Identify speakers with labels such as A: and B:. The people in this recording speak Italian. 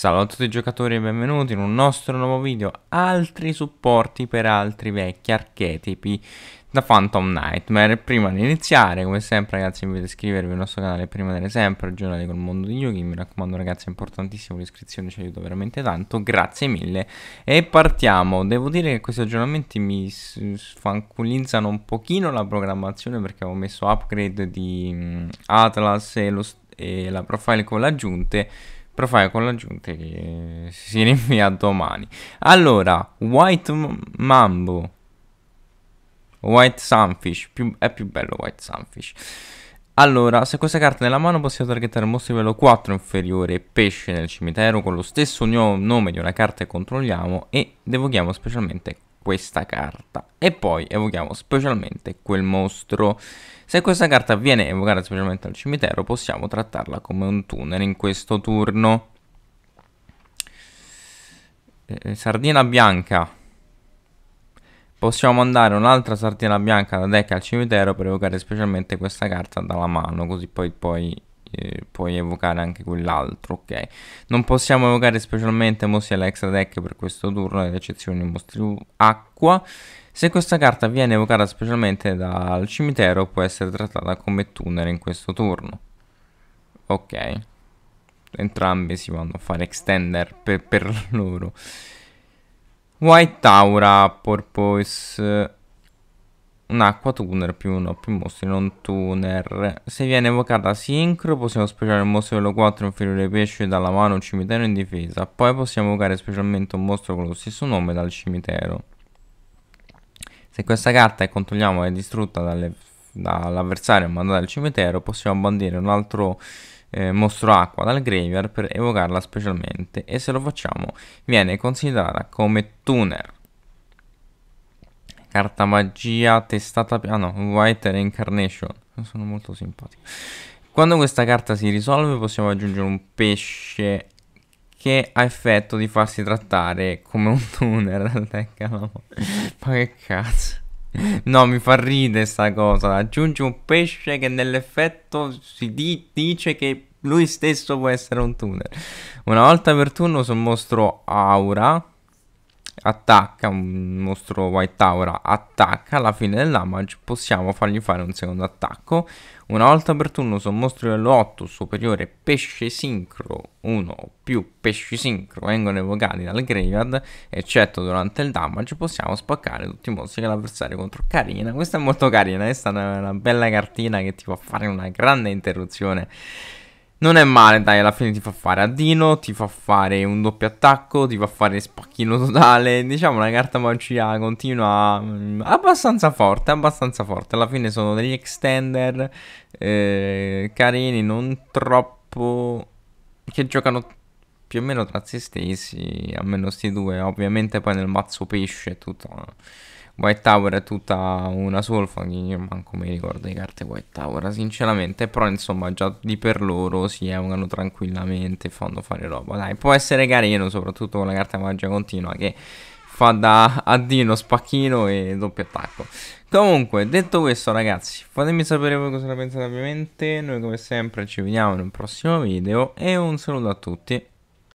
A: Salve a tutti i giocatori e benvenuti in un nostro nuovo video Altri supporti per altri vecchi archetipi da Phantom Nightmare Prima di iniziare, come sempre ragazzi, invito a iscrivervi al nostro canale Prima delle sempre, aggiornati col mondo di Yugi Mi raccomando ragazzi, è importantissimo, l'iscrizione ci aiuta veramente tanto Grazie mille E partiamo, devo dire che questi aggiornamenti mi sfanculizzano un pochino la programmazione Perché avevo messo upgrade di mm, Atlas e, lo, e la profile con le aggiunte però fai con l'aggiunta che si rinvia domani. Allora, White Mambo. White Sunfish, più, è più bello White Sunfish. Allora, se questa carta è nella mano possiamo targettare il mostro livello 4 inferiore pesce nel cimitero con lo stesso nome di una carta che controlliamo e devochiamo specialmente questa carta e poi evochiamo specialmente quel mostro. Se questa carta viene evocata specialmente al cimitero possiamo trattarla come un tunnel in questo turno. Eh, sardina bianca. Possiamo mandare un'altra sardina bianca da deck al cimitero per evocare specialmente questa carta dalla mano, così poi, poi puoi evocare anche quell'altro, ok. Non possiamo evocare specialmente mostri all'extra deck per questo turno, ad eccezione di mostri acqua. Se questa carta viene evocata specialmente dal cimitero può essere trattata come tuner in questo turno. Ok. Entrambi si vanno a fare extender per, per loro. White Aura, Porpoise un acqua tuner più uno più mostri non tuner. Se viene evocata sincro possiamo speciare un mostro livello 4 inferiore ai pesci dalla mano un cimitero in difesa. Poi possiamo evocare specialmente un mostro con lo stesso nome dal cimitero. Se questa carta è controlliamo è distrutta dall'avversario mandata dal cimitero possiamo bandire un altro eh, mostro acqua dal graveyard per evocarla specialmente e se lo facciamo viene considerata come tuner. Carta magia, testata... Ah no, White Reincarnation. Sono molto simpatico. Quando questa carta si risolve possiamo aggiungere un pesce che ha effetto di farsi trattare come un tuner dal deck Ma che cazzo. No, mi fa ridere sta cosa. Aggiungi un pesce che nell'effetto si di dice che lui stesso può essere un tuner. Una volta per turno su un mostro aura attacca, un mostro White Tower attacca, alla fine del damage possiamo fargli fare un secondo attacco. Una volta per turno su un mostro livello 8 superiore pesce sincro 1 o più pesci sincro vengono evocati dal graveyard, eccetto durante il damage, possiamo spaccare tutti i mostri che l'avversario contro. Carina, questa è molto carina, questa è una, una bella cartina che ti fa fare una grande interruzione non è male, dai, alla fine ti fa fare addino, ti fa fare un doppio attacco, ti fa fare spacchino totale. Diciamo una carta magia continua mh, mm, abbastanza forte, abbastanza forte. Alla fine sono degli extender eh, carini, non troppo... che giocano più o meno tra se stessi, almeno questi due. Ovviamente poi nel mazzo pesce è tutto White Tower è tutta una solfa, io manco mi ricordo di carte White Tower, sinceramente, però insomma già di per loro si evocano tranquillamente, fanno fare roba, dai, può essere carino, soprattutto con la carta magia continua che fa da addino, spacchino e doppio attacco. Comunque, detto questo ragazzi, fatemi sapere voi cosa ne pensate ovviamente, noi come sempre ci vediamo in un prossimo video e un saluto a tutti.